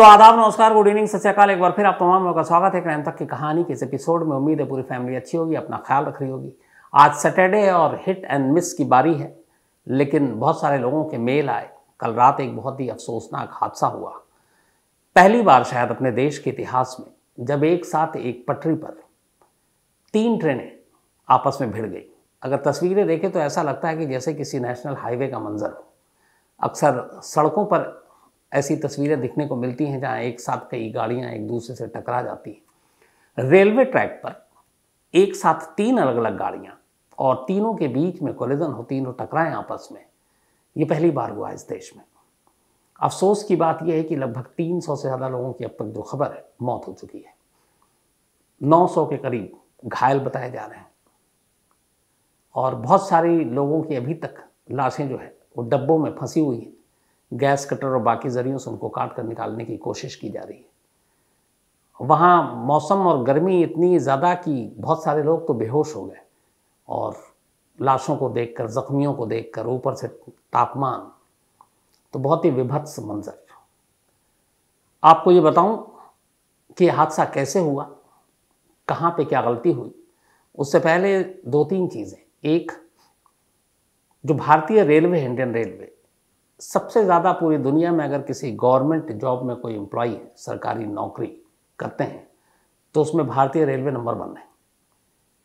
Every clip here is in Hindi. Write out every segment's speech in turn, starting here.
तो आदाब नमस्कार गुड इवनिंग सत्याकाल एक बार फिर आप तमाम लोगों का स्वागत है क्रैम तक की कहानी के इस एपिसोड में उम्मीद है पूरी फैमिली अच्छी होगी अपना ख्याल रख रही होगी आज सैटरडे और हिट एंड मिस की बारी है लेकिन बहुत सारे लोगों के मेल आए कल रात एक बहुत ही अफसोसनाक हादसा हुआ पहली बार शायद अपने देश के इतिहास में जब एक साथ एक पटरी पर तीन ट्रेनें आपस में भिड़ गई अगर तस्वीरें देखें तो ऐसा लगता है कि जैसे किसी नेशनल हाईवे का मंजर हो अक्सर सड़कों पर ऐसी तस्वीरें दिखने को मिलती हैं जहां एक साथ कई गाड़ियां एक दूसरे से टकरा जाती हैं रेलवे ट्रैक पर एक साथ तीन अलग अलग गाड़ियां और तीनों के बीच में कोलिजन हो तीनों टकराएं आपस में ये पहली बार हुआ इस देश में अफसोस की बात यह है कि लगभग 300 से ज़्यादा लोगों की अब तक जो खबर है मौत हो चुकी है 900 के करीब घायल बताए जा रहे हैं और बहुत सारे लोगों की अभी तक लाशें जो है वो डब्बों में फंसी हुई हैं गैस कटर और बाकी ज़रियों से उनको काट कर निकालने की कोशिश की जा रही है वहाँ मौसम और गर्मी इतनी ज़्यादा कि बहुत सारे लोग तो बेहोश हो गए और लाशों को देखकर ज़ख्मियों को देखकर ऊपर से तापमान तो बहुत ही विभत्स मंजर आपको ये बताऊं कि हादसा कैसे हुआ कहाँ पे क्या गलती हुई उससे पहले दो तीन चीज़ें एक जो भारतीय रेलवे इंडियन रेलवे सबसे ज़्यादा पूरी दुनिया में अगर किसी गवर्नमेंट जॉब में कोई एम्प्लॉय सरकारी नौकरी करते हैं तो उसमें भारतीय रेलवे नंबर वन है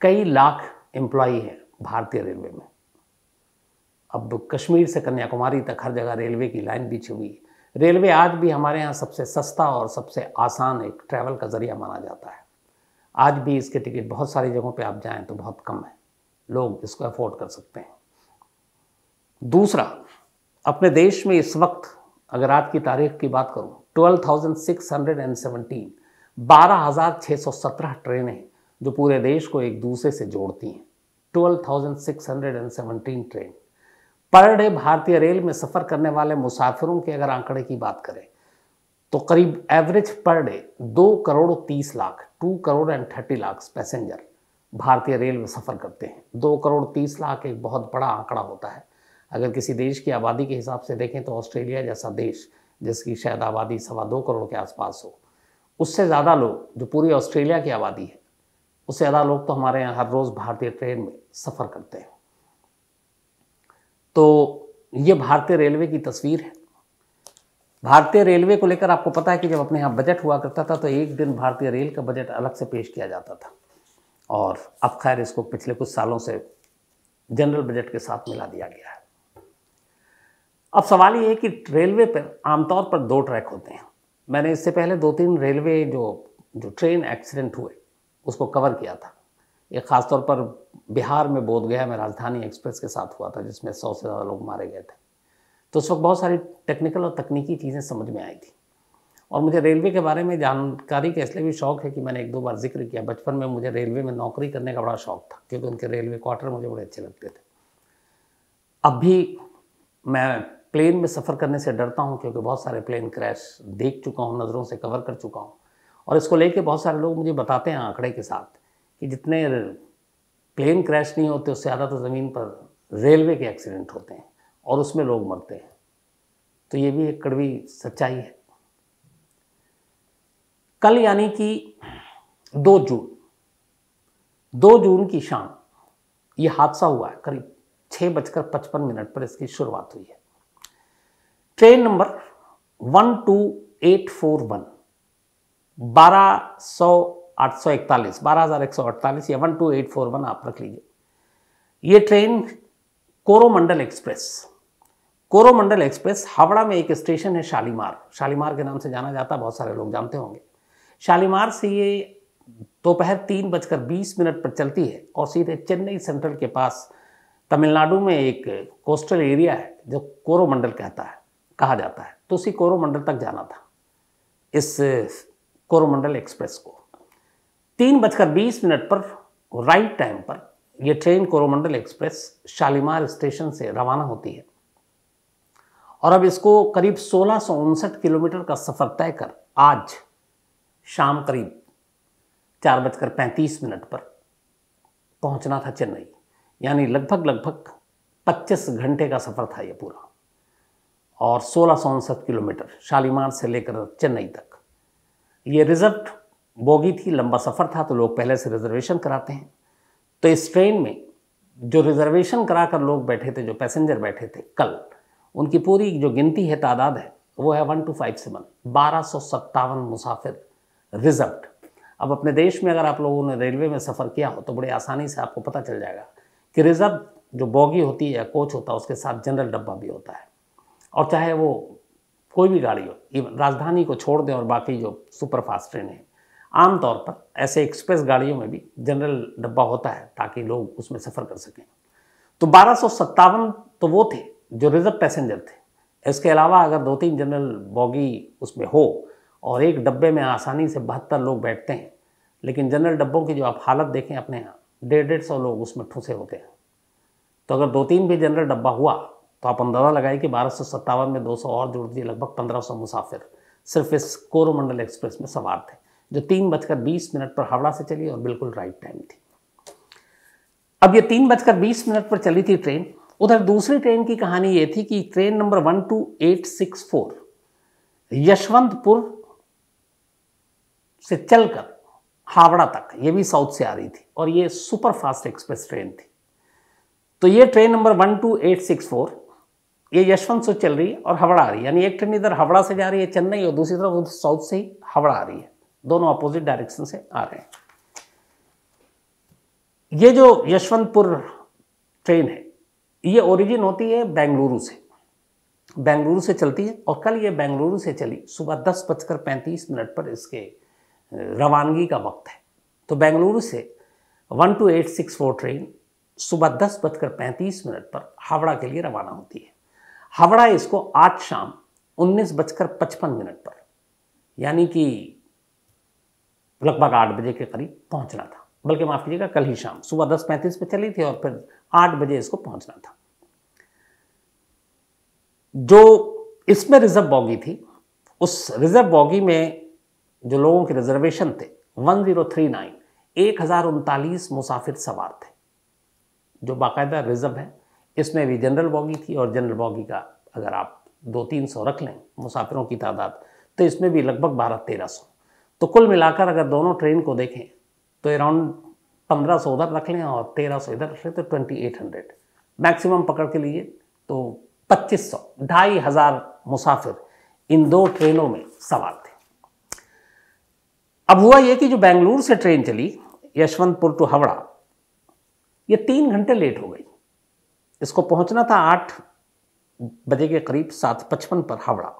कई लाख एम्प्लॉई है भारतीय रेलवे में अब कश्मीर से कन्याकुमारी तक हर जगह रेलवे की लाइन बिछी हुई है रेलवे आज भी हमारे यहाँ सबसे सस्ता और सबसे आसान एक ट्रैवल का ज़रिया माना जाता है आज भी इसके टिकट बहुत सारी जगहों पे आप जाएं तो बहुत कम है लोग इसको अफोर्ड कर सकते हैं दूसरा अपने देश में इस वक्त अगर आज की तारीख की बात करूं 12,617 12,617 ट्रेनें जो पूरे देश को एक दूसरे से जोड़ती हैं 12,617 ट्रेन पर डे भारतीय रेल में सफ़र करने वाले मुसाफिरों के अगर आंकड़े की बात करें तो करीब एवरेज पर डे दो करोड़ तीस lakh two crore and thirty lakh passenger भारतीय रेल में सफ़र करते हैं दो करोड़ तीस लाख एक बहुत बड़ा आंकड़ा होता है अगर किसी देश की आबादी के हिसाब से देखें तो ऑस्ट्रेलिया जैसा देश जिसकी शायद आबादी सवा दो करोड़ के आसपास हो उससे ज़्यादा लोग जो पूरी ऑस्ट्रेलिया की आबादी है उससे ज़्यादा लोग तो हमारे यहाँ हर रोज़ भारतीय ट्रेन में सफ़र करते हैं तो ये भारतीय रेलवे की तस्वीर है भारतीय रेलवे को लेकर आपको पता है कि जब अपने यहाँ बजट हुआ करता था तो एक दिन भारतीय रेल का बजट अलग से पेश किया जाता था और अब खैर इसको पिछले कुछ सालों से जनरल बजट के साथ मिला दिया गया है अब सवाल ये है कि रेलवे पर आमतौर पर दो ट्रैक होते हैं मैंने इससे पहले दो तीन रेलवे जो जो ट्रेन एक्सीडेंट हुए उसको कवर किया था ये ख़ासतौर पर बिहार में बोध गया में राजधानी एक्सप्रेस के साथ हुआ था जिसमें सौ से ज़्यादा लोग मारे गए थे तो उस वक्त बहुत सारी टेक्निकल और तकनीकी चीज़ें समझ में आई थी और मुझे रेलवे के बारे में जानकारी का इसलिए भी शौक है कि मैंने एक दो बार जिक्र किया बचपन में मुझे रेलवे में नौकरी करने का बड़ा शौक था क्योंकि उनके रेलवे क्वार्टर मुझे बड़े अच्छे लगते थे अब भी मैं प्लेन में सफ़र करने से डरता हूँ क्योंकि बहुत सारे प्लेन क्रैश देख चुका हूँ नज़रों से कवर कर चुका हूँ और इसको लेके बहुत सारे लोग मुझे बताते हैं आंकड़े के साथ कि जितने प्लेन क्रैश नहीं होते उससे ज़्यादा तो ज़मीन पर रेलवे के एक्सीडेंट होते हैं और उसमें लोग मरते हैं तो ये भी एक कड़वी सच्चाई है कल यानी कि दो जून दो जून की शाम ये हादसा हुआ है करीब छः बजकर पचपन मिनट पर इसकी शुरुआत हुई है ट्रेन नंबर 12841 बारह सौ आठ सौ इकतालीस बारह हज़ार एक सौ अड़तालीस या one two eight four one आप रख लीजिए ये train Coromandel express Coromandel express Howrah में एक स्टेशन है शालीमार शालीमार के नाम से जाना जाता है बहुत सारे लोग जानते होंगे शालीमार से ये दोपहर तीन बजकर बीस मिनट पर चलती है और सीधे चेन्नई सेंट्रल के पास तमिलनाडु में एक कोस्टल एरिया है जो कोरोमंडल कहता है कहा जाता है तो उसी कोरोमंडल तक जाना था इस कोरोमंडल एक्सप्रेस को तीन बजकर बीस मिनट पर राइट टाइम पर यह train Coromandel express Shalimar station से रवाना होती है और अब इसको करीब सोलह किलोमीटर का सफ़र तय कर आज शाम करीब चार बजकर पैंतीस मिनट पर पहुंचना था चेन्नई यानी लगभग लगभग 25 घंटे का सफ़र था यह पूरा और सोलह किलोमीटर शालीमार से लेकर चेन्नई तक ये रिजर्व बोगी थी लंबा सफ़र था तो लोग पहले से रिजर्वेशन कराते हैं तो इस ट्रेन में जो रिजर्वेशन करा कर लोग बैठे थे जो पैसेंजर बैठे थे कल उनकी पूरी जो गिनती है तादाद है वो है वन टू फाइव सेवन बारह सौ सत्तावन मुसाफिर रिजर्व अब अपने देश में अगर आप लोगों ने रेलवे में सफ़र किया हो तो बड़े आसानी से आपको पता चल जाएगा कि रिजर्व जो बोगी होती है कोच होता है उसके साथ जनरल डब्बा भी होता है और चाहे वो कोई भी गाड़ी हो इवन राजधानी को छोड़ दें और बाकी जो सुपरफास्ट ट्रेन है आमतौर पर ऐसे एक्सप्रेस गाड़ियों में भी जनरल डब्बा होता है ताकि लोग उसमें सफ़र कर सकें तो बारह तो वो थे जो रिजर्व पैसेंजर थे इसके अलावा अगर दो तीन जनरल बॉगी उसमें हो और एक डब्बे में आसानी से बहत्तर लोग बैठते हैं लेकिन जनरल डब्बों की जो आप हालत देखें अपने यहाँ डेढ़ डेढ़ सौ लोग उसमें ठूसे होते हैं तो अगर दो तीन भी जनरल डब्बा हुआ तो आप अंदाज़ा लगाए कि बारह में सौ और जोड़ दिए लगभग सौ मुसाफिर सिर्फ इस कोरोमंडल एक्सप्रेस में सवार थे जो तीन बजकर बीस मिनट पर हावड़ा से चली और बिल्कुल राइट टाइम थी अब ये तीन बजकर बीस मिनट पर चली थी ट्रेन उधर दूसरी ट्रेन की कहानी ये थी कि train number one two eight six four Yesvantpur से चलकर हावड़ा तक ये भी साउथ से आ रही थी और ये सुपरफास्ट एक्सप्रेस ट्रेन थी तो ये train number one two eight six four ये यशवंत से चल रही है और हवड़ा आ रही है यानी एक ट्रेन इधर हवड़ा से जा रही है चेन्नई और दूसरी तरफ उधर साउथ से ही हवड़ा आ रही है दोनों अपोजिट डायरेक्शन से आ रहे हैं ये जो यशवंतपुर ट्रेन है ये ओरिजिन होती है बेंगलुरु से बेंगलुरु से चलती है और कल ये बेंगलुरु से चली सुबह दस बजकर पैंतीस मिनट पर इसके रवानगी का वक्त है तो बेंगलुरु से one two eight six four train सुबह दस बजकर पैंतीस मिनट पर हावड़ा के लिए रवाना होती है हावड़ा इसको आज शाम उन्नीस बजकर पचपन मिनट पर यानी कि लगभग आठ बजे के करीब पहुंचना था बल्कि माफ़ कीजिएगा कल ही शाम सुबह दस पैंतीस पर चली थी और फिर आठ बजे इसको पहुंचना था जो इसमें रिजर्व बॉगी थी उस रिजर्व बॉगी में जो लोगों के रिजर्वेशन थे वन जीरो थ्री नाइन एक हज़ार उनतालीस मुसाफिर सवार थे जो बाकायदा रिजर्व है इसमें भी जनरल बॉगी थी और जनरल बॉगी का अगर आप दो तीन सौ रख लें मुसाफिरों की तादाद तो इसमें भी लगभग बारह तेरह सौ तो कुल मिलाकर अगर दोनों ट्रेन को देखें तो अराउंड पंद्रह सौ उधर रख लें और तेरह सौ इधर रख लें तो ट्वेंटी एट हंड्रेड मैक्सिमम पकड़ के लिए तो पच्चीस सौ ढाई हज़ार मुसाफिर इन दो ट्रेनों में सवार थे अब हुआ यह कि जो बेंगलुरु से ट्रेन चली यशवंतपुर टू हावड़ा ये तीन घंटे लेट हो गई इसको पहुंचना था आठ बजे के करीब सात पचपन पर हावड़ा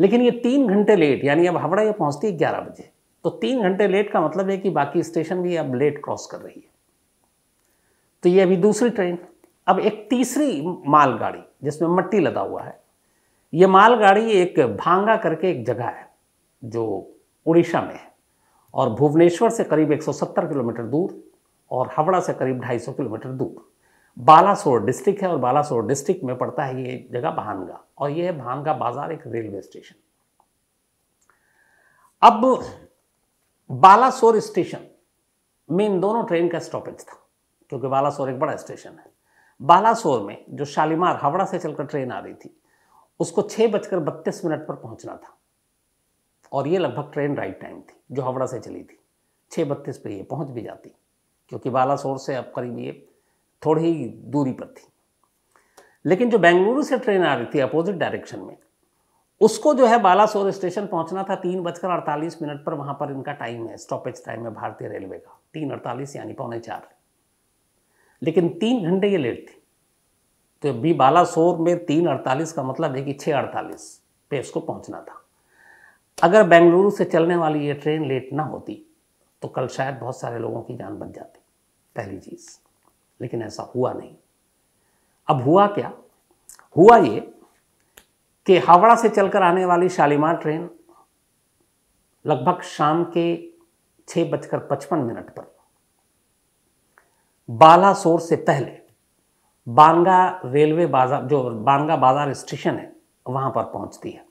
लेकिन ये तीन घंटे लेट यानी अब हावड़ा ये पहुंचती है ग्यारह बजे तो तीन घंटे लेट का मतलब है कि बाकी स्टेशन भी अब लेट क्रॉस कर रही है तो ये अभी दूसरी ट्रेन अब एक तीसरी मालगाड़ी जिसमें मट्टी लदा हुआ है ये मालगाड़ी एक भांगा करके एक जगह है जो उड़ीसा में है और भुवनेश्वर से करीब 170 किलोमीटर दूर और हावड़ा से करीब 250 किलोमीटर दूर बालासोर डिस्ट्रिक्ट है और बालासोर डिस्ट्रिक्ट में पड़ता है ये जगह भानगा और ये है भानगा बाजार एक रेलवे स्टेशन अब बालासोर स्टेशन में इन दोनों ट्रेन का स्टॉपेज था क्योंकि बालासोर एक बड़ा स्टेशन है बालासोर में जो शालीमार हावड़ा से चलकर ट्रेन आ रही थी उसको छः बजकर बत्तीस मिनट पर पहुंचना था और ये लगभग ट्रेन राइट टाइम थी जो हावड़ा से चली थी छः बत्तीस पर ये पहुंच भी जाती क्योंकि बालासोर से अब करीब ये थोड़ी ही दूरी पर थी लेकिन जो बेंगलुरु से ट्रेन आ रही थी अपोजिट डायरेक्शन में उसको जो है बालासोर स्टेशन पहुंचना था तीन बजकर अड़तालीस मिनट पर वहां पर इनका टाइम है स्टॉपेज टाइम है भारतीय रेलवे का तीन अड़तालीस यानी पौने चार लेकिन तीन घंटे ये लेट थी तो अभी बालासोर में तीन अड़तालीस का मतलब है कि छः अड़तालीस पे इसको पहुंचना था अगर बेंगलुरु से चलने वाली ये ट्रेन लेट ना होती तो कल शायद बहुत सारे लोगों की जान बच जाती पहली चीज़ लेकिन ऐसा हुआ नहीं अब हुआ क्या हुआ ये कि हावड़ा से चलकर आने वाली शालीमार ट्रेन लगभग शाम के छः बजकर पचपन मिनट पर बालासोर से पहले बानगा रेलवे बाजार जो बानगा बाजार स्टेशन है वहां पर पहुंचती है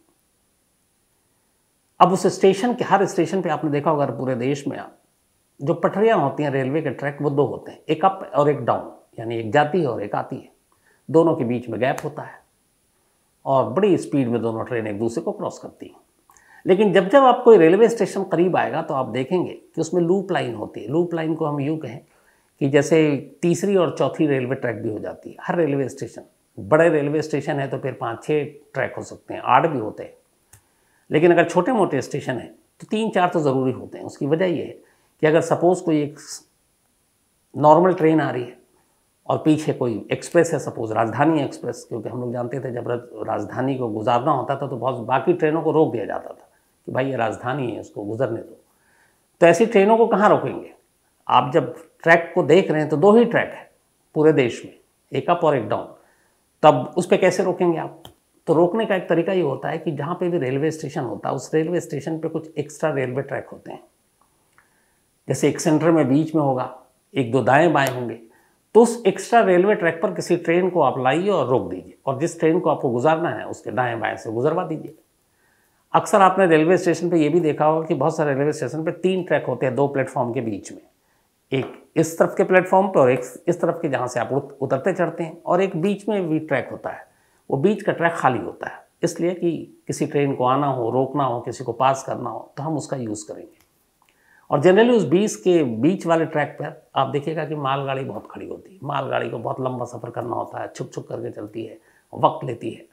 अब उस स्टेशन के हर स्टेशन पे आपने देखा होगा पूरे देश में आप जो पटरियाँ होती हैं रेलवे के ट्रैक वो दो होते हैं एक अप और एक डाउन यानी एक जाती है और एक आती है दोनों के बीच में गैप होता है और बड़ी स्पीड में दोनों ट्रेन एक दूसरे को क्रॉस करती हैं लेकिन जब जब आप कोई रेलवे स्टेशन करीब आएगा तो आप देखेंगे कि उसमें लूप लाइन होती है लूप लाइन को हम यूँ कहें कि जैसे तीसरी और चौथी रेलवे ट्रैक भी हो जाती है हर रेलवे स्टेशन बड़े रेलवे स्टेशन है तो फिर पाँच छः ट्रैक हो सकते हैं आठ भी होते हैं लेकिन अगर छोटे मोटे स्टेशन हैं तो तीन चार तो ज़रूरी होते हैं उसकी वजह यह है कि अगर सपोज़ कोई एक नॉर्मल ट्रेन आ रही है और पीछे कोई एक्सप्रेस है सपोज राजधानी एक्सप्रेस क्योंकि हम लोग जानते थे जब राजधानी को गुजारना होता था तो बहुत बाकी ट्रेनों को रोक दिया जाता था कि भाई ये राजधानी है उसको गुजरने दो तो ऐसी ट्रेनों को कहाँ रोकेंगे आप जब ट्रैक को देख रहे हैं तो दो ही ट्रैक है पूरे देश में एक अप और एक डाउन तब उस पर कैसे रोकेंगे आप तो रोकने का एक तरीका ये होता है कि जहाँ पे भी रेलवे स्टेशन होता है उस रेलवे स्टेशन पे कुछ एक्स्ट्रा रेलवे ट्रैक होते हैं जैसे एक सेंटर में बीच में होगा एक दो दाएं बाएं होंगे तो उस एक्स्ट्रा रेलवे ट्रैक पर किसी ट्रेन को आप लाइए और रोक दीजिए और जिस ट्रेन को आपको गुजारना है उसके दाएं बाएं से गुजरवा दीजिए अक्सर आपने रेलवे स्टेशन पर यह भी देखा होगा कि बहुत सारे रेलवे स्टेशन पर तीन ट्रैक होते हैं दो प्लेटफॉर्म के बीच में एक इस तरफ के प्लेटफॉर्म पर और एक इस तरफ के जहाँ से आप उतरते चढ़ते हैं और एक बीच में भी ट्रैक होता है वो बीच का ट्रैक खाली होता है इसलिए कि किसी ट्रेन को आना हो रोकना हो किसी को पास करना हो तो हम उसका यूज़ करेंगे और जनरली उस बीस के बीच वाले ट्रैक पर आप देखिएगा कि मालगाड़ी बहुत खड़ी होती है मालगाड़ी को बहुत लंबा सफ़र करना होता है छुप छुप करके चलती है वक्त लेती है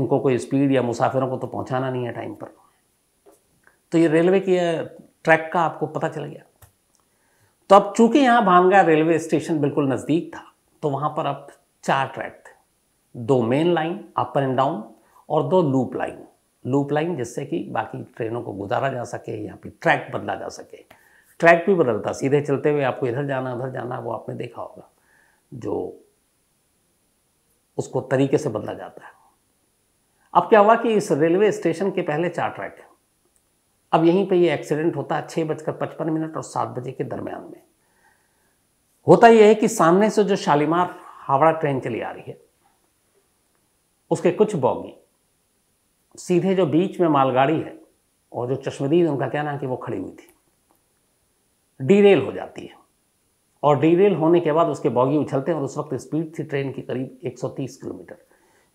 उनको कोई स्पीड या मुसाफिरों को तो पहुंचाना नहीं है टाइम पर तो ये रेलवे के ट्रैक का आपको पता चल गया तो अब चूंकि यहाँ भानगा रेलवे स्टेशन बिल्कुल नज़दीक था तो वहाँ पर अब चार ट्रैक थे दो main line upper and down और दो लूप लाइन लूप लाइन जिससे कि बाकी ट्रेनों को गुजारा जा सके या फिर ट्रैक बदला जा सके ट्रैक भी बदलता सीधे चलते हुए आपको इधर जाना उधर जाना वो आपने देखा होगा जो उसको तरीके से बदला जाता है अब क्या हुआ कि इस रेलवे स्टेशन के पहले चार ट्रैक है अब यहीं पे ये एक्सीडेंट होता है छः बजकर पचपन मिनट और सात बजे के दरमियान में होता यह है कि सामने से जो शालीमार हावड़ा ट्रेन चली आ रही है उसके कुछ बॉगी सीधे जो बीच में मालगाड़ी है और जो चश्मदीद उनका कहना है कि वो खड़ी हुई थी डीरेल हो जाती है और डीरेल होने के बाद उसके बॉगी उछलते हैं और उस वक्त स्पीड थी ट्रेन की करीब 130 किलोमीटर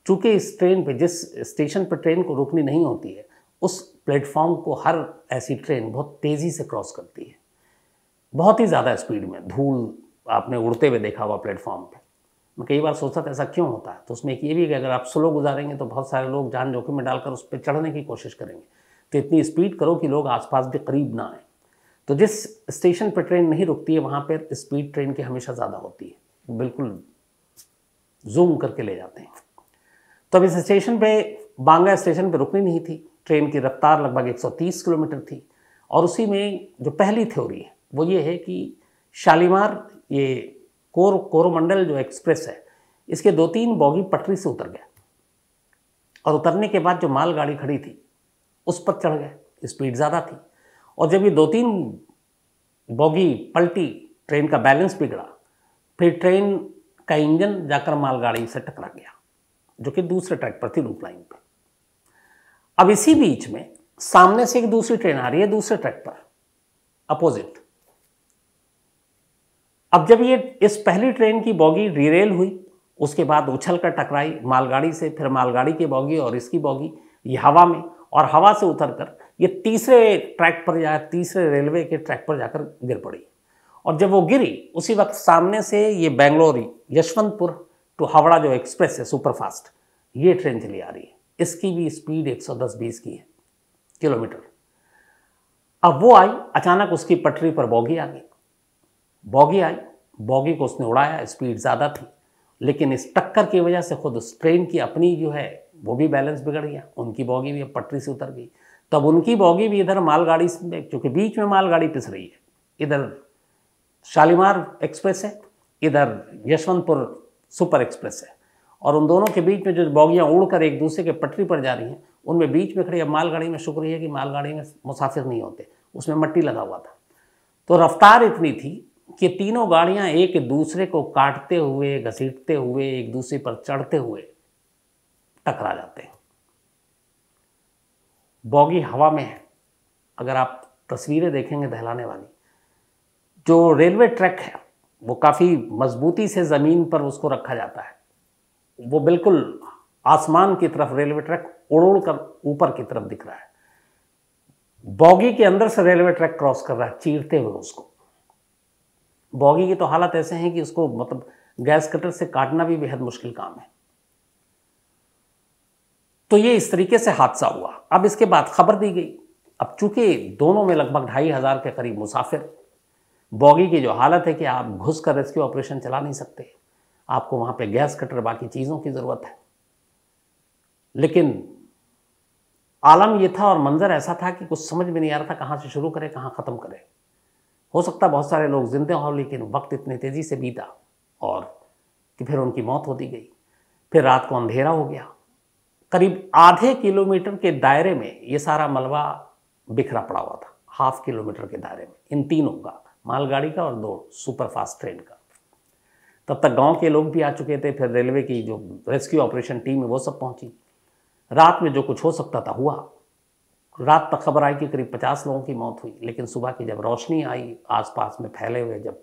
चूंकि इस ट्रेन पे जिस स्टेशन पर ट्रेन को रोकनी नहीं होती है उस प्लेटफॉर्म को हर ऐसी ट्रेन बहुत तेज़ी से क्रॉस करती है बहुत ही ज़्यादा स्पीड में धूल आपने उड़ते हुए देखा हुआ प्लेटफॉर्म पर मैं कई बार सोचता था ऐसा क्यों होता है तो उसमें एक ये भी है कि अगर आप स्लो गुजारेंगे तो बहुत सारे लोग जान जोखिम में डालकर उस पर चढ़ने की कोशिश करेंगे तो इतनी स्पीड करो कि लोग आसपास भी करीब ना आए तो जिस स्टेशन पर ट्रेन नहीं रुकती है वहाँ पर स्पीड ट्रेन की हमेशा ज़्यादा होती है बिल्कुल जूम करके ले जाते हैं तो अब इस स्टेशन पर बांगा स्टेशन पर रुकनी नहीं थी ट्रेन की रफ्तार लगभग 130 किलोमीटर थी और उसी में जो पहली थ्योरी है वो ये है कि शालीमार ये कोर कोरोमंडल जो एक्सप्रेस है इसके दो तीन बॉगी पटरी से उतर गए और उतरने के बाद जो मालगाड़ी खड़ी थी उस पर चढ़ गए स्पीड ज़्यादा थी और जब ये दो तीन बॉगी पलटी ट्रेन का बैलेंस बिगड़ा फिर ट्रेन का इंजन जाकर मालगाड़ी से टकरा गया जो कि दूसरे ट्रैक पर थी लूप लाइन पर अब इसी बीच में सामने से एक दूसरी ट्रेन आ रही है दूसरे ट्रैक पर अपोजिट अब जब ये इस पहली ट्रेन की बोगी रीरेल हुई उसके बाद उछल कर टकराई मालगाड़ी से फिर मालगाड़ी की बोगी और इसकी बोगी ये हवा में और हवा से उतर कर ये तीसरे ट्रैक पर जाए तीसरे रेलवे के ट्रैक पर जाकर गिर पड़ी और जब वो गिरी उसी वक्त सामने से ये बेंगलोरी यशवंतपुर टू हावड़ा जो एक्सप्रेस है सुपरफास्ट ये ट्रेन चली आ रही है इसकी भी स्पीड 110-20 की है किलोमीटर अब वो आई अचानक उसकी पटरी पर बॉगी आ गई बॉगी आई बॉगी को उसने उड़ाया स्पीड ज़्यादा थी लेकिन इस टक्कर की वजह से खुद उस ट्रेन की अपनी जो है वो भी बैलेंस बिगड़ गया उनकी बॉगी भी अब पटरी से उतर गई तब उनकी बॉगी भी इधर मालगाड़ी में चूँकि बीच में मालगाड़ी पिस रही है इधर शालीमार एक्सप्रेस है इधर यशवंतपुर सुपर एक्सप्रेस है और उन दोनों के बीच में जो बॉगियाँ उड़कर एक दूसरे के पटरी पर जा रही हैं उनमें बीच में खड़ी अब मालगाड़ी में शुक्रिया है कि मालगाड़ी में मुसाफिर नहीं होते उसमें मट्टी लगा हुआ था तो रफ्तार इतनी थी कि तीनों गाड़ियां एक दूसरे को काटते हुए घसीटते हुए एक दूसरे पर चढ़ते हुए टकरा जाते हैं बॉगी हवा में है अगर आप तस्वीरें देखेंगे दहलाने वाली जो रेलवे ट्रैक है वो काफ़ी मजबूती से ज़मीन पर उसको रखा जाता है वो बिल्कुल आसमान की तरफ रेलवे ट्रैक उड़ उड़ कर ऊपर की तरफ दिख रहा है बॉगी के अंदर से रेलवे ट्रैक क्रॉस कर रहा है चीरते हुए उसको बॉगी की तो हालत ऐसे हैं कि उसको मतलब गैस कटर से काटना भी बेहद मुश्किल काम है तो ये इस तरीके से हादसा हुआ अब इसके बाद खबर दी गई अब चूंकि दोनों में लगभग ढाई हज़ार के करीब मुसाफिर बॉगी की जो हालत है कि आप घुस कर रेस्क्यू ऑपरेशन चला नहीं सकते आपको वहां पे गैस कटर बाकी चीज़ों की ज़रूरत है लेकिन आलम ये था और मंज़र ऐसा था कि कुछ समझ में नहीं आ रहा था कहां से शुरू करें कहां ख़त्म करें हो सकता बहुत सारे लोग जिंदे हों लेकिन वक्त इतने तेज़ी से बीता और कि फिर उनकी मौत होती गई फिर रात को अंधेरा हो गया करीब आधे किलोमीटर के दायरे में ये सारा मलबा बिखरा पड़ा हुआ था हाफ किलोमीटर के दायरे में इन तीनों का मालगाड़ी का और दो सुपरफास्ट ट्रेन का तब तक गांव के लोग भी आ चुके थे फिर रेलवे की जो रेस्क्यू ऑपरेशन टीम है वो सब पहुंची रात में जो कुछ हो सकता था हुआ रात तक खबर आई कि करीब पचास लोगों की मौत हुई लेकिन सुबह की जब रोशनी आई आसपास में फैले हुए जब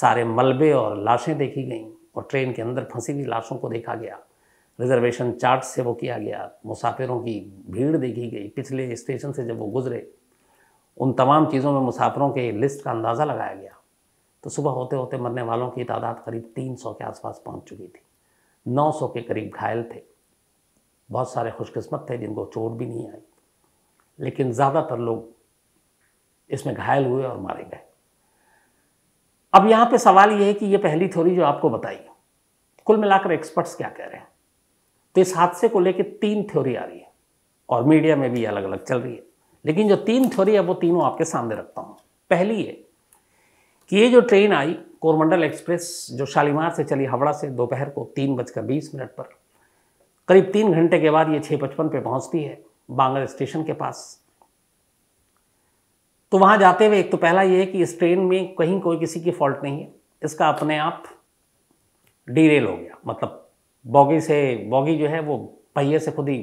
सारे मलबे और लाशें देखी गईं और ट्रेन के अंदर फंसी हुई लाशों को देखा गया रिजर्वेशन चार्ट से वो किया गया मुसाफिरों की भीड़ देखी गई पिछले स्टेशन से जब वो गुजरे उन तमाम चीज़ों में मुसाफिरों के लिस्ट का अंदाज़ा लगाया गया तो सुबह होते होते मरने वालों की तादाद करीब 300 के आसपास पहुंच चुकी थी 900 के करीब घायल थे बहुत सारे खुशकिस्मत थे जिनको चोट भी नहीं आई लेकिन ज़्यादातर लोग इसमें घायल हुए और मारे गए अब यहाँ पे सवाल यह है कि ये पहली थ्योरी जो आपको बताई कुल मिलाकर एक्सपर्ट्स क्या कह रहे हैं तो इस हादसे को लेकर तीन थ्योरी आ रही है और मीडिया में भी अलग अलग चल रही है लेकिन जो तीन थ्योरी है वो तीनों आपके सामने रखता हूँ पहली है कि ये जो ट्रेन आई कोरमंडल एक्सप्रेस जो शालीमार से चली हावड़ा से दोपहर को तीन बजकर बीस मिनट पर करीब तीन घंटे के बाद ये छः पचपन पर पहुँचती है बांगर स्टेशन के पास तो वहां जाते हुए एक तो पहला ये है कि इस ट्रेन में कहीं कोई किसी की फॉल्ट नहीं है इसका अपने आप डीरेल हो गया मतलब बॉगी से बॉगी जो है वो पहिए से खुद ही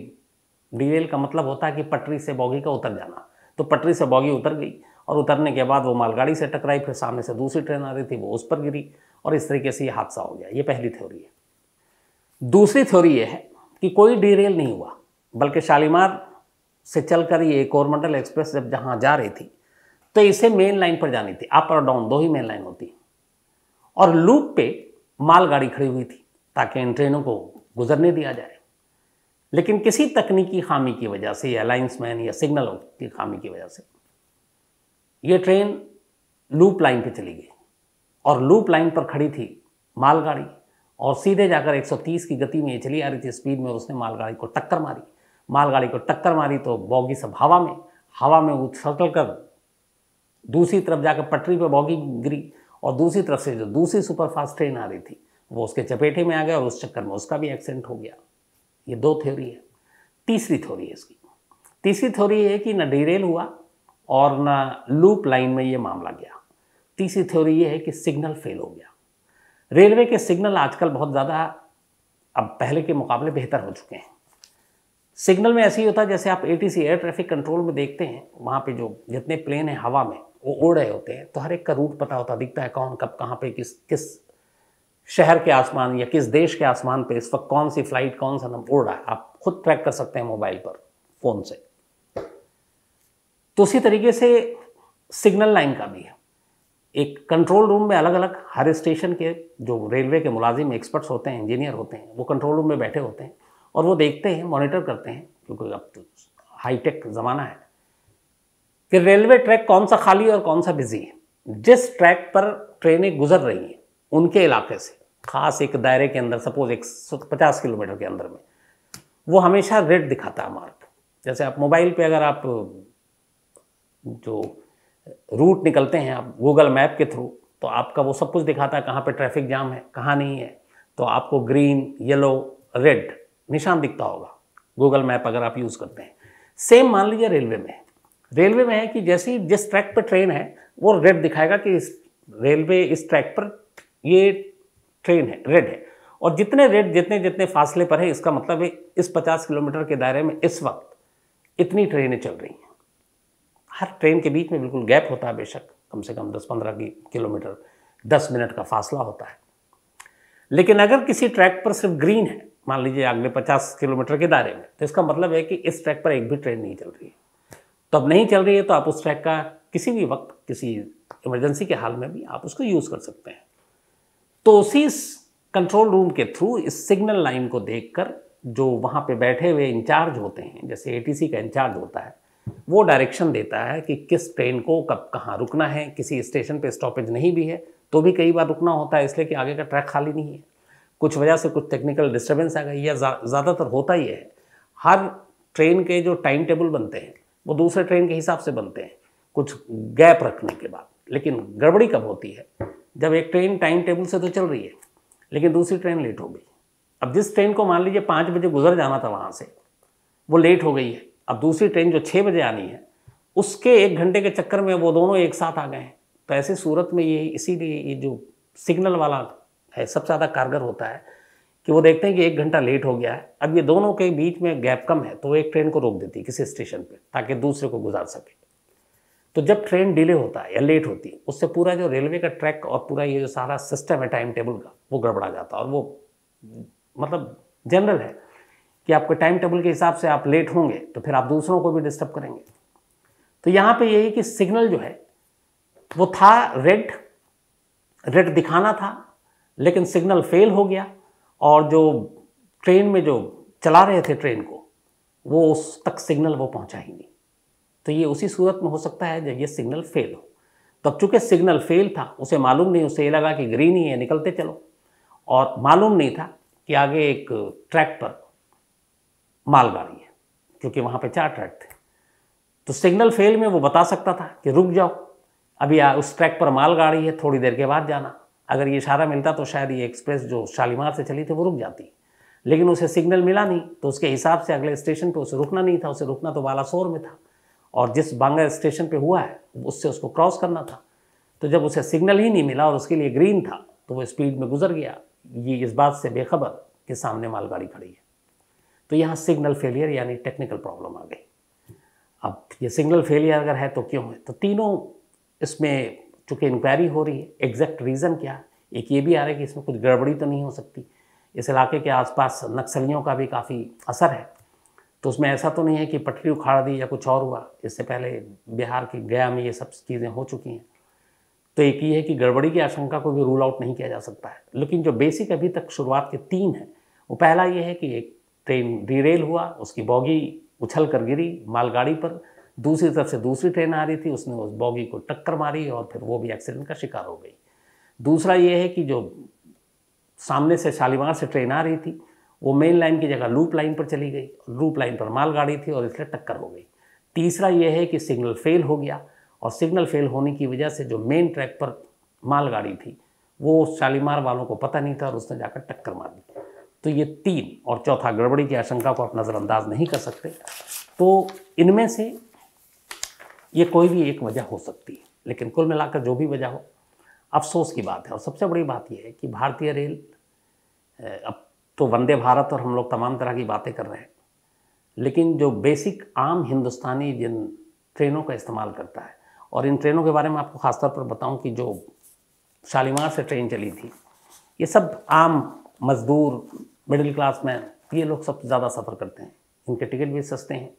डीरेल का मतलब होता है कि पटरी से बॉगी का उतर जाना तो पटरी से बॉगी उतर गई और उतरने के बाद वो मालगाड़ी से टकराई फिर सामने से दूसरी ट्रेन आ रही थी वो उस पर गिरी और इस तरीके से ये हादसा हो गया ये पहली थ्योरी है दूसरी थ्योरी ये है कि कोई डीरेल नहीं हुआ बल्कि शालीमार से चलकर ये कोरमंडल एक्सप्रेस जब जहाँ जा रही थी तो इसे मेन लाइन पर जानी थी अप और डाउन दो ही मेन लाइन होती है और लूप पे मालगाड़ी खड़ी हुई थी ताकि इन ट्रेनों को गुजरने दिया जाए लेकिन किसी तकनीकी खामी की वजह से या लाइन्समैन या सिग्नल की खामी की वजह से ये ट्रेन लूप लाइन पे चली गई और लूप लाइन पर खड़ी थी मालगाड़ी और सीधे जाकर 130 की गति में ये चली आ रही थी स्पीड में उसने मालगाड़ी को टक्कर मारी मालगाड़ी को टक्कर मारी तो बॉगी सब हवा में हवा में उछल कर दूसरी तरफ जाकर पटरी पर बॉगी गिरी और दूसरी तरफ से जो दूसरी सुपरफास्ट ट्रेन आ रही थी वो उसके चपेटे में आ गया और उस चक्कर में उसका भी एक्सीडेंट हो गया ये दो थ्योरी है तीसरी थ्योरी है इसकी तीसरी थ्योरी ये है कि न डीरेल हुआ और न लूप लाइन में ये मामला गया तीसरी थ्योरी ये है कि सिग्नल फेल हो गया रेलवे के सिग्नल आजकल बहुत ज़्यादा अब पहले के मुकाबले बेहतर हो चुके हैं सिग्नल में ऐसे ही होता है जैसे आप एटीसी एयर ट्रैफिक कंट्रोल में देखते हैं वहाँ पे जो जितने प्लेन हैं हवा में वो उड़ रहे होते हैं तो हर एक का रूट पता होता दिखता है कौन कब कहाँ पे किस किस शहर के आसमान या किस देश के आसमान पे इस वक्त कौन सी फ्लाइट कौन सा नंबर उड़ रहा है आप खुद ट्रैक कर सकते हैं मोबाइल पर फ़ोन से तो उसी तरीके से सिग्नल लाइन का भी है एक कंट्रोल रूम में अलग अलग हर स्टेशन के जो रेलवे के मुलाजिम एक्सपर्ट्स होते हैं इंजीनियर होते हैं वो कंट्रोल रूम में बैठे होते हैं और वो देखते हैं मॉनिटर करते हैं क्योंकि अब तो हाईटेक ज़माना है कि रेलवे ट्रैक कौन सा खाली और कौन सा बिजी है जिस ट्रैक पर ट्रेनें गुजर रही हैं उनके इलाके से खास एक दायरे के अंदर सपोज एक पचास किलोमीटर के अंदर में वो हमेशा रेड दिखाता है मार्ग जैसे आप मोबाइल पे अगर आप जो रूट निकलते हैं आप गूगल मैप के थ्रू तो आपका वो सब कुछ दिखाता है कहाँ पे ट्रैफिक जाम है कहाँ नहीं है तो आपको ग्रीन येलो रेड निशान दिखता होगा गूगल मैप अगर आप यूज़ करते हैं सेम मान लीजिए रेलवे में रेलवे में है कि ही जिस ट्रैक पर ट्रेन है वो रेड दिखाएगा कि इस रेलवे इस ट्रैक पर ये ट्रेन है रेड है और जितने रेड जितने जितने फासले पर है इसका मतलब है इस 50 किलोमीटर के दायरे में इस वक्त इतनी ट्रेनें चल रही हैं हर ट्रेन के बीच में बिल्कुल गैप होता है बेशक कम से कम 10-15 किलोमीटर 10 मिनट का फासला होता है लेकिन अगर किसी ट्रैक पर सिर्फ ग्रीन है मान लीजिए अगले 50 किलोमीटर के दायरे में तो इसका मतलब है कि इस ट्रैक पर एक भी ट्रेन नहीं चल रही है तो अब नहीं चल रही है तो आप उस ट्रैक का किसी भी वक्त किसी इमरजेंसी के हाल में भी आप उसको यूज़ कर सकते हैं तो उसी कंट्रोल रूम के थ्रू इस सिग्नल लाइन को कर जो वहाँ पर बैठे हुए इंचार्ज होते हैं जैसे ए का इंचार्ज होता है वो डायरेक्शन देता है कि किस ट्रेन को कब कहाँ रुकना है किसी स्टेशन पे स्टॉपेज नहीं भी है तो भी कई बार रुकना होता है इसलिए कि आगे का ट्रैक खाली नहीं है कुछ वजह से कुछ टेक्निकल डिस्टर्बेंस आ गई या ज़्यादातर होता ही है हर ट्रेन के जो टाइम टेबल बनते हैं वो दूसरे ट्रेन के हिसाब से बनते हैं कुछ गैप रखने के बाद लेकिन गड़बड़ी कब होती है जब एक ट्रेन टाइम टेबल से तो चल रही है लेकिन दूसरी ट्रेन लेट हो गई अब जिस ट्रेन को मान लीजिए पाँच बजे गुजर जाना था वहाँ से वो लेट हो गई है अब दूसरी ट्रेन जो छः बजे आनी है उसके एक घंटे के चक्कर में वो दोनों एक साथ आ गए हैं तो ऐसी सूरत में ये इसीलिए ये जो सिग्नल वाला है सबसे ज़्यादा कारगर होता है कि वो देखते हैं कि एक घंटा लेट हो गया है अब ये दोनों के बीच में गैप कम है तो वो एक ट्रेन को रोक देती है किसी स्टेशन पर ताकि दूसरे को गुजार सके तो जब ट्रेन डिले होता है या लेट होती है उससे पूरा जो रेलवे का ट्रैक और पूरा ये जो सारा सिस्टम है टाइम टेबल का वो गड़बड़ा जाता है और वो मतलब जनरल है कि आपके टाइम टेबल के हिसाब से आप लेट होंगे तो फिर आप दूसरों को भी डिस्टर्ब करेंगे तो यहाँ पे यही कि सिग्नल जो है वो था रेड रेड दिखाना था लेकिन सिग्नल फेल हो गया और जो ट्रेन में जो चला रहे थे ट्रेन को वो उस तक सिग्नल वो पहुंचा ही नहीं तो ये उसी सूरत में हो सकता है जब ये सिग्नल फेल हो तब तो अब चूँकि सिग्नल फेल था उसे मालूम नहीं उसे ये लगा कि ग्रीन ही है निकलते चलो और मालूम नहीं था कि आगे एक ट्रैक पर मालगाड़ी है क्योंकि वहाँ पर चार ट्रैक थे तो सिग्नल फेल में वो बता सकता था कि रुक जाओ अभी उस ट्रैक पर मालगाड़ी है थोड़ी देर के बाद जाना अगर ये इशारा मिलता तो शायद ये एक्सप्रेस जो शालीमार से चली थी वो रुक जाती लेकिन उसे सिग्नल मिला नहीं तो उसके हिसाब से अगले स्टेशन पर उसे रुकना नहीं था उसे रुकना तो बालासोर में था और जिस बांगा स्टेशन पर हुआ है उससे उसको क्रॉस करना था तो जब उसे सिग्नल ही नहीं मिला और उसके लिए ग्रीन था तो वो स्पीड में गुजर गया ये इस बात से बेखबर कि सामने मालगाड़ी खड़ी है तो यहाँ सिग्नल फेलियर यानी टेक्निकल प्रॉब्लम आ गई अब ये सिग्नल फेलियर अगर है तो क्यों है तो तीनों इसमें चूँकि इंक्वायरी हो रही है एग्जैक्ट रीज़न क्या एक ये भी आ रहा है कि इसमें कुछ गड़बड़ी तो नहीं हो सकती इस इलाके के आसपास नक्सलियों का भी काफ़ी असर है तो उसमें ऐसा तो नहीं है कि पटरी उखाड़ दी या कुछ और हुआ इससे पहले बिहार की गया में ये सब चीज़ें हो चुकी हैं तो एक ये है कि गड़बड़ी की आशंका को भी रूल आउट नहीं किया जा सकता है लेकिन जो बेसिक अभी तक शुरुआत के तीन हैं वो पहला ये है कि एक ट्रेन रीरेल हुआ उसकी बॉगी उछल कर गिरी मालगाड़ी पर दूसरी तरफ से दूसरी ट्रेन आ रही थी उसने उस बॉगी को टक्कर मारी और फिर वो भी एक्सीडेंट का शिकार हो गई दूसरा ये है कि जो सामने से शालीमार से ट्रेन आ रही थी वो मेन लाइन की जगह लूप लाइन पर चली गई लूप लाइन पर मालगाड़ी थी और इसलिए टक्कर हो गई तीसरा ये है कि सिग्नल फेल हो गया और सिग्नल फेल होने की वजह से जो मेन ट्रैक पर मालगाड़ी थी वो शालीमार वालों को पता नहीं था और उसने जाकर टक्कर मार दी तो ये तीन और चौथा गड़बड़ी की आशंका को आप नज़रअंदाज नहीं कर सकते तो इनमें से ये कोई भी एक वजह हो सकती है लेकिन कुल मिलाकर जो भी वजह हो अफसोस की बात है और सबसे बड़ी बात यह है कि भारतीय रेल अब तो वंदे भारत और हम लोग तमाम तरह की बातें कर रहे हैं लेकिन जो बेसिक आम हिंदुस्तानी जिन ट्रेनों का इस्तेमाल करता है और इन ट्रेनों के बारे में आपको ख़ासतौर पर बताऊं कि जो शालीमार से ट्रेन चली थी ये सब आम मजदूर मिडिल क्लास मैन ये लोग सबसे ज़्यादा सफ़र करते हैं इनके टिकट भी सस्ते हैं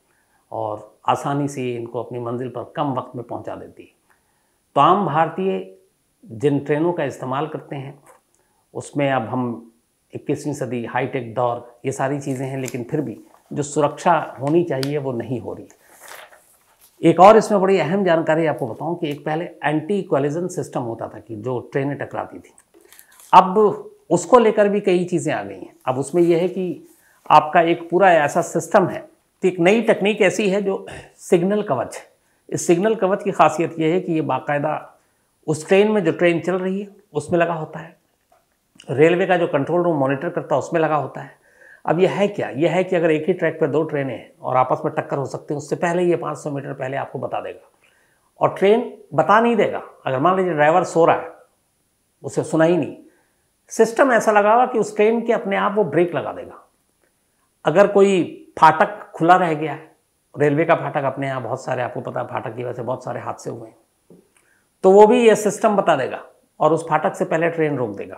और आसानी से इनको अपनी मंजिल पर कम वक्त में पहुंचा देती है तो आम भारतीय जिन ट्रेनों का इस्तेमाल करते हैं उसमें अब हम इक्कीसवीं सदी हाईटेक दौर ये सारी चीज़ें हैं लेकिन फिर भी जो सुरक्षा होनी चाहिए वो नहीं हो रही एक और इसमें बड़ी अहम जानकारी आपको बताऊं कि एक पहले एंटी क्वालिजन सिस्टम होता था कि जो ट्रेनें टकराती थी अब उसको लेकर भी कई चीज़ें आ गई हैं अब उसमें यह है कि आपका एक पूरा ऐसा सिस्टम है तो एक नई टेक्निक ऐसी है जो सिग्नल कवच इस सिग्नल कवच की खासियत यह है कि ये बाकायदा उस ट्रेन में जो ट्रेन चल रही है उसमें लगा होता है रेलवे का जो कंट्रोल रूम मॉनिटर करता है उसमें लगा होता है अब यह है क्या यह है कि अगर एक ही ट्रैक पर दो ट्रेनें हैं और आपस में टक्कर हो सकती है उससे पहले ये 500 मीटर पहले आपको बता देगा और ट्रेन बता नहीं देगा अगर मान लीजिए ड्राइवर सो रहा है उसे सुना ही नहीं सिस्टम ऐसा लगा हुआ कि उस ट्रेन के अपने आप वो ब्रेक लगा देगा अगर कोई फाटक खुला रह गया है रेलवे का फाटक अपने यहाँ बहुत सारे आपको पता है फाटक की वजह से बहुत सारे हादसे हुए हैं तो वो भी ये सिस्टम बता देगा और उस फाटक से पहले ट्रेन रोक देगा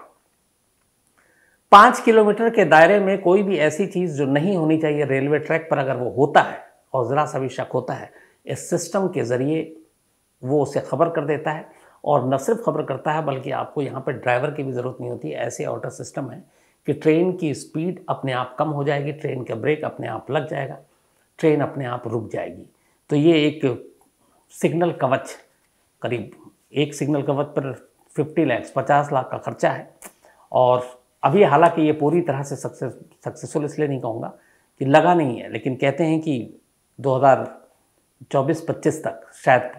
पाँच किलोमीटर के दायरे में कोई भी ऐसी चीज़ जो नहीं होनी चाहिए रेलवे ट्रैक पर अगर वो होता है और ज़रा सा भी शक होता है इस सिस्टम के ज़रिए वो उसे खबर कर देता है और न सिर्फ खबर करता है बल्कि आपको यहाँ पर ड्राइवर की भी ज़रूरत नहीं होती ऐसे ऑटो सिस्टम है कि ट्रेन की स्पीड अपने आप कम हो जाएगी ट्रेन का ब्रेक अपने आप लग जाएगा ट्रेन अपने आप रुक जाएगी तो ये एक सिग्नल कवच करीब एक सिग्नल कवच पर 50 लैक्स 50 लाख का खर्चा है और अभी हालांकि ये पूरी तरह से सक्सेस सक्सेसफुल इसलिए नहीं कहूँगा कि लगा नहीं है लेकिन कहते हैं कि 2024-25 तक शायद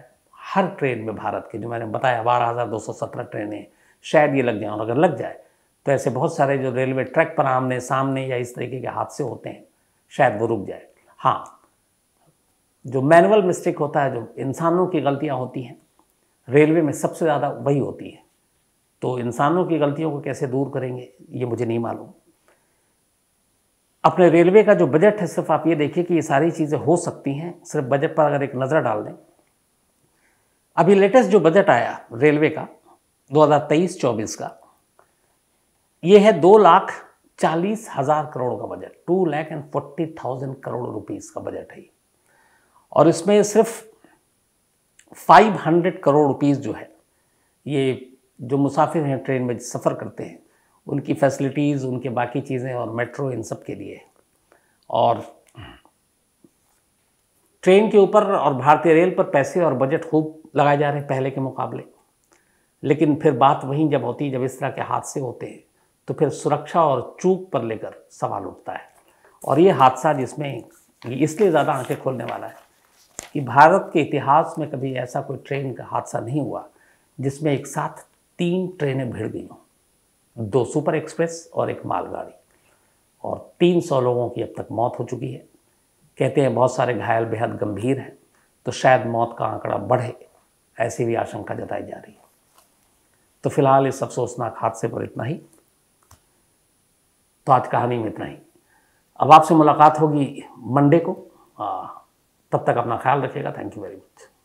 हर ट्रेन में भारत की जो मैंने बताया बारह हज़ार दो सौ सत्रह ट्रेनें शायद ये लग जाए और अगर लग जाए तो ऐसे बहुत सारे जो रेलवे ट्रैक पर आमने सामने या इस तरीके के हादसे होते हैं शायद वो रुक जाए हाँ जो मैनुअल मिस्टेक होता है जो इंसानों की गलतियाँ होती हैं रेलवे में सबसे ज़्यादा वही होती है तो इंसानों की गलतियों को कैसे दूर करेंगे ये मुझे नहीं मालूम अपने रेलवे का जो बजट है सिर्फ आप ये देखिए कि ये सारी चीज़ें हो सकती हैं सिर्फ बजट पर अगर एक नज़र डाल दें अभी लेटेस्ट जो बजट आया रेलवे का 2023-24 का ये है दो लाख चालीस हज़ार करोड़ का budget two lakh and forty thousand crore rupees का बजट है और इसमें सिर्फ फाइव हंड्रेड करोड़ रुपीज़ जो है ये जो मुसाफिर हैं ट्रेन में सफ़र करते हैं उनकी फैसिलिटीज़ उनके बाकी चीज़ें और मेट्रो इन सब के लिए और ट्रेन के ऊपर और भारतीय रेल पर पैसे और बजट खूब लगाए जा रहे हैं पहले के मुकाबले लेकिन फिर बात वहीं जब होती है जब इस तरह के हादसे होते हैं तो फिर सुरक्षा और चूक पर लेकर सवाल उठता है और ये हादसा जिसमें इसलिए ज़्यादा आंखें खोलने वाला है कि भारत के इतिहास में कभी ऐसा कोई ट्रेन का हादसा नहीं हुआ जिसमें एक साथ तीन ट्रेनें भिड़ गई हों दो सुपर एक्सप्रेस और एक मालगाड़ी और 300 लोगों की अब तक मौत हो चुकी है कहते हैं बहुत सारे घायल बेहद गंभीर हैं तो शायद मौत का आंकड़ा बढ़े ऐसी भी आशंका जताई जा रही है तो फिलहाल इस अफसोसनाक हादसे पर इतना ही तो आज कहानी में इतना ही अब आपसे मुलाकात होगी मंडे को तब तक अपना ख्याल रखिएगा थैंक यू वेरी मच